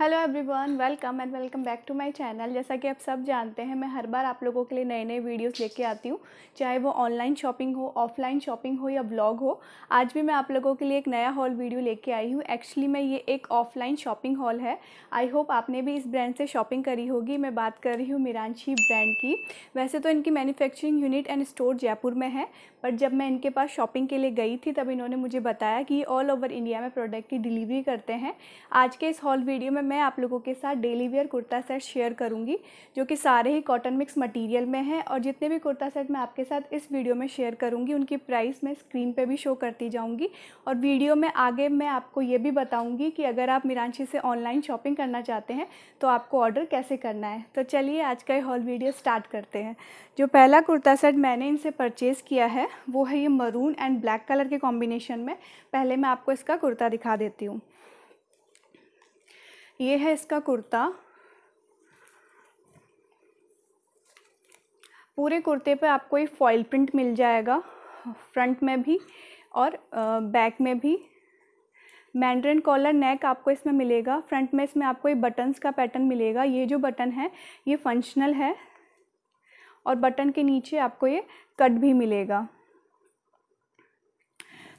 hello everyone welcome and welcome back to my channel जैसा कि आप सब जानते हैं मैं हर बार आप लोगों के लिए नए नए वीडियोस लेके आती हूँ चाहे वो ऑनलाइन शॉपिंग हो ऑफलाइन शॉपिंग हो या ब्लॉग हो आज भी मैं आप लोगों के लिए एक नया हॉल वीडियो लेके आई हूँ एक्चुअली मैं ये एक ऑफलाइन शॉपिंग हॉल है आई होप आपने भी इस ब्रांड से शॉपिंग करी होगी मैं बात कर रही हूँ मिरांची ब्रांड की वैसे तो इनकी manufacturing unit and store Jaipur में है बट जब मैं इनके पास शॉपिंग के लिए गई थी तब इन्होंने मुझे बताया कि ऑल ओवर इंडिया में प्रोडक्ट की डिलीवरी करते हैं आज के इस हॉल वीडियो में मैं आप लोगों के साथ daily wear kurta set share करूँगी जो कि सारे ही कॉटन मिक्स मटीरियल में है और जितने भी कुर्ता सेट मैं आपके साथ इस वीडियो में शेयर करूंगी उनकी प्राइस मैं स्क्रीन पे भी शो करती जाऊँगी और वीडियो में आगे मैं आपको ये भी बताऊंगी कि अगर आप मीरांची से ऑनलाइन शॉपिंग करना चाहते हैं तो आपको ऑर्डर कैसे करना है तो चलिए आज का ये हॉल वीडियो स्टार्ट करते हैं जो पहला कुर्ता सेट मैंने इनसे परचेज़ किया है वो है ये मरून एंड ब्लैक कलर के कॉम्बिनेशन में पहले मैं आपको इसका कुर्ता दिखा देती हूँ ये है इसका कुर्ता पूरे कुर्ते पे आपको ये फॉइल प्रिंट मिल जाएगा फ्रंट में भी और बैक में भी मैंड्रेन कॉलर नेक आपको इसमें मिलेगा फ्रंट में इसमें आपको ये बटन्स का पैटर्न मिलेगा ये जो बटन है ये फंक्शनल है और बटन के नीचे आपको ये कट भी मिलेगा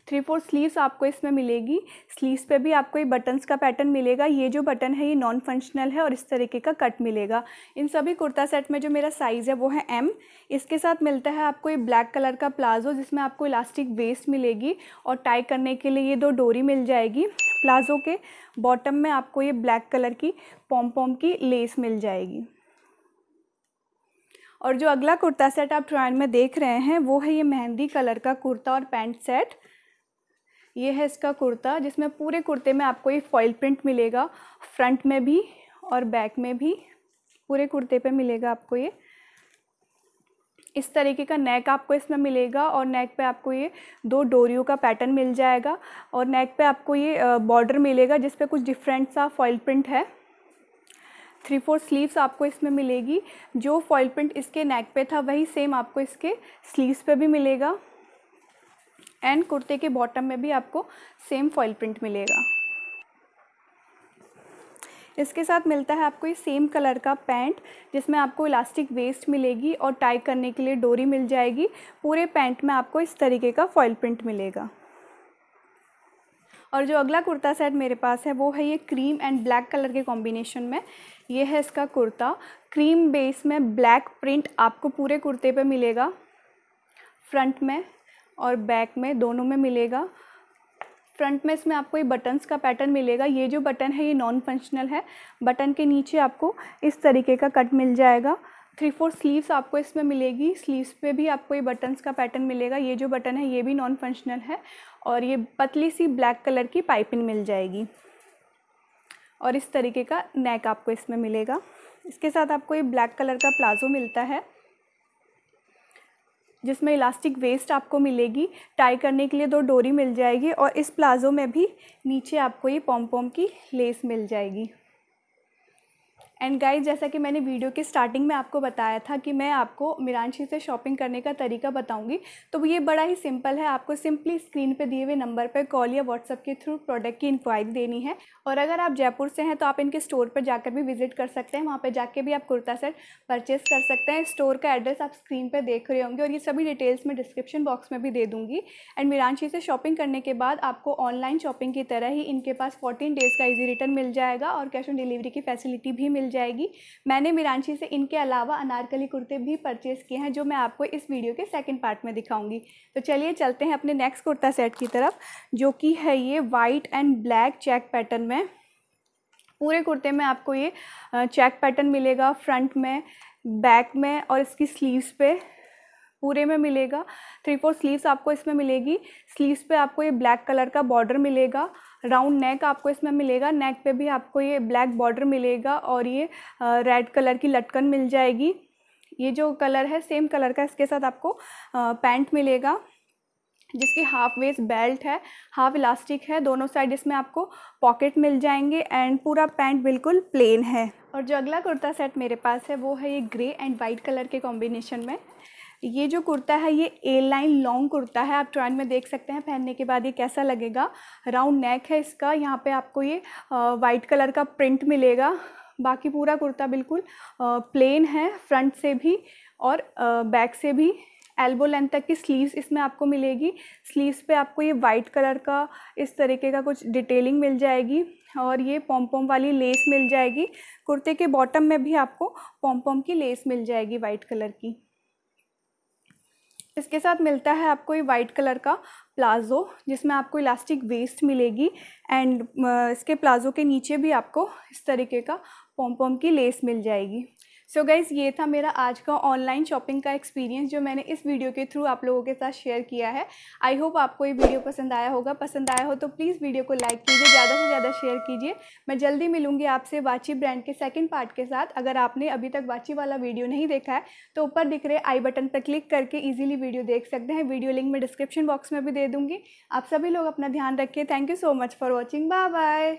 थ्री फोर स्लीव्स आपको इसमें मिलेगी स्लीव्स पे भी आपको ये बटन्स का पैटर्न मिलेगा ये जो बटन है ये नॉन फंक्शनल है और इस तरीके का कट मिलेगा इन सभी कुर्ता सेट में जो मेरा साइज़ है वो है एम इसके साथ मिलता है आपको ये ब्लैक कलर का प्लाजो जिसमें आपको इलास्टिक वेस्ट मिलेगी और टाई करने के लिए ये दो डोरी मिल जाएगी प्लाजो के बॉटम में आपको ये ब्लैक कलर की पॉम पॉम की लेस मिल जाएगी और जो अगला कुर्ता सेट आप ट्रायल में देख रहे हैं वो है ये मेहंदी कलर का कुर्ता और पैंट सेट ये है इसका कुर्ता जिसमें पूरे कुर्ते में आपको ये फॉइल प्रिंट मिलेगा फ्रंट में भी और बैक में भी पूरे कुर्ते पे मिलेगा आपको ये इस तरीके का नेक आपको इसमें मिलेगा और नेक पे आपको ये दो डोरियों का पैटर्न मिल जाएगा और नेक पे आपको ये बॉर्डर मिलेगा जिस कुछ डिफरेंट सा फॉइल प्रिंट है थ्री फोर स्लीव्स आपको इसमें मिलेगी जो फॉइल प्रिंट इसके नेक पे था वही सेम आपको इसके स्लीव्स पे भी मिलेगा एंड कुर्ते के बॉटम में भी आपको सेम फॉइल प्रिंट मिलेगा इसके साथ मिलता है आपको ये सेम कलर का पैंट जिसमें आपको इलास्टिक वेस्ट मिलेगी और टाई करने के लिए डोरी मिल जाएगी पूरे पैंट में आपको इस तरीके का फॉइल प्रिंट मिलेगा और जो अगला कुर्ता सेट मेरे पास है वो है ये क्रीम एंड ब्लैक कलर के कॉम्बिनेशन में ये है इसका कुर्ता क्रीम बेस में ब्लैक प्रिंट आपको पूरे कुर्ते पे मिलेगा फ्रंट में और बैक में दोनों में मिलेगा फ्रंट में इसमें आपको ये बटन्स का पैटर्न मिलेगा ये जो बटन है ये नॉन फंक्शनल है बटन के नीचे आपको इस तरीके का कट मिल जाएगा थ्री फोर स्लीव्स आपको इसमें मिलेगी स्लीव्स पे भी आपको ये बटन्स का पैटर्न मिलेगा ये जो बटन है ये भी नॉन फंक्शनल है और ये पतली सी ब्लैक कलर की पाइपिंग मिल जाएगी और इस तरीके का नेक आपको इसमें मिलेगा इसके साथ आपको ये ब्लैक कलर का प्लाजो मिलता है जिसमें इलास्टिक वेस्ट आपको मिलेगी टाई करने के लिए दो डोरी मिल जाएगी और इस प्लाज़ो में भी नीचे आपको ये पॉम पॉम की लेस मिल जाएगी एंड गाइज जैसा कि मैंने वीडियो के स्टार्टिंग में आपको बताया था कि मैं आपको मीरानशी से शॉपिंग करने का तरीका बताऊंगी तो ये बड़ा ही सिंपल है आपको सिंपली स्क्रीन पे दिए हुए नंबर पर कॉल या व्हाट्सअप के थ्रू प्रोडक्ट की इंक्वायरी देनी है और अगर आप जयपुर से हैं तो आप इनके स्टोर पर जाकर भी विजिट कर सकते हैं वहाँ पर जाके भी आप कुर्ता सेट परचेस कर सकते हैं स्टोर का एड्रेस आप स्क्रीन पर देख रहे होंगे और ये सभी डिटेल्स मैं डिस्क्रिप्शन बॉक्स में भी दे दूँगी एंड मीरानशी से शॉपिंग करने के बाद आपको ऑनलाइन शॉपिंग की तरह ही इनके पास फोर्टीन डेज़ का ईजी रिटर्न मिल जाएगा और कैश ऑन डिलीवरी की फैसिलिटी भी मिल मिल जाएगी मैंने मीरांशी से इनके अलावा अनारकली कुर्ते भी परचेज़ किए हैं जो मैं आपको इस वीडियो के सेकेंड पार्ट में दिखाऊंगी तो चलिए चलते हैं अपने नेक्स्ट कुर्ता सेट की तरफ जो कि है ये white and black check pattern में पूरे कुर्ते में आपको ये चेक पैटर्न मिलेगा फ्रंट में बैक में और इसकी स्लीव्स पे पूरे में मिलेगा थ्री फोर स्लीव्स आपको इसमें मिलेगी स्लीव्स पे आपको ये ब्लैक कलर का बॉर्डर मिलेगा राउंड नेक आपको इसमें मिलेगा नेक पे भी आपको ये ब्लैक बॉर्डर मिलेगा और ये रेड कलर की लटकन मिल जाएगी ये जो कलर है सेम कलर का इसके साथ आपको पैंट मिलेगा जिसकी हाफ वेस्ट बेल्ट है हाफ इलास्टिक है दोनों साइड इसमें आपको पॉकेट मिल जाएंगे एंड पूरा पैंट बिल्कुल प्लेन है और जो अगला कुर्ता सेट मेरे पास है वो है ये ग्रे एंड वाइट कलर के कॉम्बिनेशन में ये जो कुर्ता है ये ए लाइन लॉन्ग कुर्ता है आप ट्रेंड में देख सकते हैं पहनने के बाद ये कैसा लगेगा राउंड नेक है इसका यहाँ पे आपको ये वाइट कलर का प्रिंट मिलेगा बाकी पूरा कुर्ता बिल्कुल प्लेन है फ्रंट से भी और बैक से भी एल्बो लेंथ तक की स्लीव्स इसमें आपको मिलेगी स्लीव्स पे आपको ये वाइट कलर का इस तरीके का कुछ डिटेलिंग मिल जाएगी और ये पॉम पॉम वाली लेस मिल जाएगी कुर्ते के बॉटम में भी आपको पॉम पॉम की लेस मिल जाएगी वाइट कलर की इसके साथ मिलता है आपको ये वाइट कलर का प्लाज़ो जिसमें आपको इलास्टिक वेस्ट मिलेगी एंड इसके प्लाज़ो के नीचे भी आपको इस तरीके का पॉम पॉम की लेस मिल जाएगी सो so गाइज़ ये था मेरा आज का ऑनलाइन शॉपिंग का एक्सपीरियंस जो मैंने इस वीडियो के थ्रू आप लोगों के साथ शेयर किया है आई होप आपको ये वीडियो पसंद आया होगा पसंद आया हो तो प्लीज़ वीडियो को लाइक कीजिए ज़्यादा से ज़्यादा शेयर कीजिए मैं जल्दी मिलूंगी आपसे वाची ब्रांड के सेकेंड पार्ट के साथ अगर आपने अभी तक वाची वाला वीडियो नहीं देखा है तो ऊपर दिख रहे आई बटन पर क्लिक करके ईजिली वीडियो देख सकते हैं वीडियो लिंक मैं डिस्क्रिप्शन बॉक्स में भी दे दूँगी आप सभी लोग अपना ध्यान रखिए thank you so much for watching bye bye